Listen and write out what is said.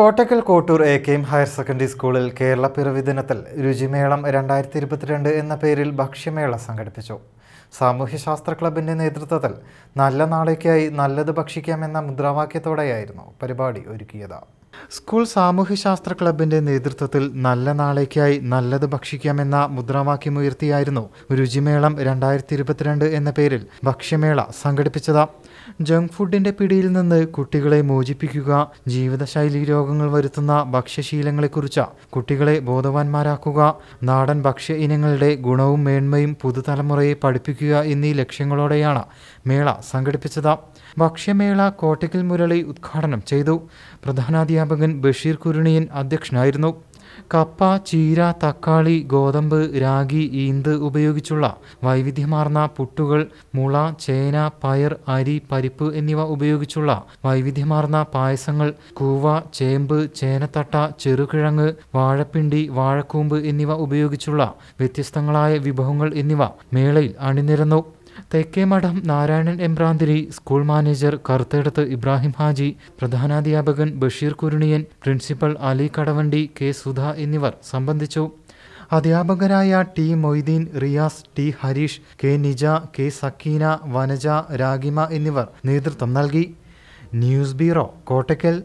Kottakkal Kottoor A K M higher secondary സ്കൂളിൽ കേരള പിറവി ദിനത്തിൽ രുചിമേളം രണ്ടായിരത്തി ഇരുപത്തിരണ്ട് എന്ന പേരിൽ ഭക്ഷ്യമേള സംഘടിപ്പിച്ചു സാമൂഹ്യശാസ്ത്ര ക്ലബിൻ്റെ നേതൃത്വത്തിൽ നല്ല നാളേക്കായി നല്ലത് ഭക്ഷിക്കാമെന്ന മുദ്രാവാക്യത്തോടെയായിരുന്നു പരിപാടി ഒരുക്കിയത് സ്കൂൾ സാമൂഹ്യശാസ്ത്ര ക്ലബിന്റെ നേതൃത്വത്തിൽ നല്ല നാളേക്കായി നല്ലത് ഭക്ഷിക്കാമെന്ന മുദ്രാവാക്യമുയർത്തിയായിരുന്നു രുചിമേളം രണ്ടായിരത്തി ഇരുപത്തിരണ്ട് എന്ന പേരിൽ ഭക്ഷ്യമേള സംഘടിപ്പിച്ചത് ജങ്ക് ഫുഡിന്റെ പിടിയിൽ നിന്ന് കുട്ടികളെ മോചിപ്പിക്കുക ജീവിതശൈലി രോഗങ്ങൾ വരുത്തുന്ന ഭക്ഷ്യശീലങ്ങളെക്കുറിച്ച് കുട്ടികളെ ബോധവാന്മാരാക്കുക നാടൻ ഭക്ഷ്യ ഇനങ്ങളുടെ ഗുണവും മേന്മയും പുതുതലമുറയെ പഠിപ്പിക്കുക എന്നീ ലക്ഷ്യങ്ങളോടെയാണ് മേള സംഘടിപ്പിച്ചത് ഭക്ഷ്യമേള കോട്ടയ്ക്കൽ മുരളി ഉദ്ഘാടനം ചെയ്തു പ്രധാനാധ്യാപക അധ്യാപകൻ ബഷീർ കുരുണിയൻ അധ്യക്ഷനായിരുന്നു കപ്പ ചീര തക്കാളി ഗോതമ്പ് രാഗി ഈന്ത് ഉപയോഗിച്ചുള്ള വൈവിധ്യമാർന്ന പുട്ടുകൾ മുള ചേന പയർ അരി പരിപ്പ് എന്നിവ ഉപയോഗിച്ചുള്ള വൈവിധ്യമാർന്ന പായസങ്ങൾ കൂവ ചേമ്പ് ചേനത്തട്ട ചെറുകിഴങ്ങ് വാഴപ്പിണ്ടി വാഴക്കൂമ്പ് എന്നിവ ഉപയോഗിച്ചുള്ള വ്യത്യസ്തങ്ങളായ വിഭവങ്ങൾ എന്നിവ മേളയിൽ അണിനിരന്നു തെക്കേമഠം നാരായണൻ എംബ്രാന്തിരി സ്കൂൾ മാനേജർ കറുത്തേടത്ത് ഇബ്രാഹിം ഹാജി പ്രധാനാധ്യാപകൻ ബഷീർ കുരുണിയൻ പ്രിൻസിപ്പൽ അലി കടവണ്ടി കെ സുധ എന്നിവർ സംബന്ധിച്ചു അധ്യാപകരായ T Moideen Riyas T Harish K Nija K Sakkeena Vanaja Ragima എന്നിവർ നേതൃത്വം നൽകി ന്യൂസ് ബ്യൂറോ കോട്ടയ്ക്കൽ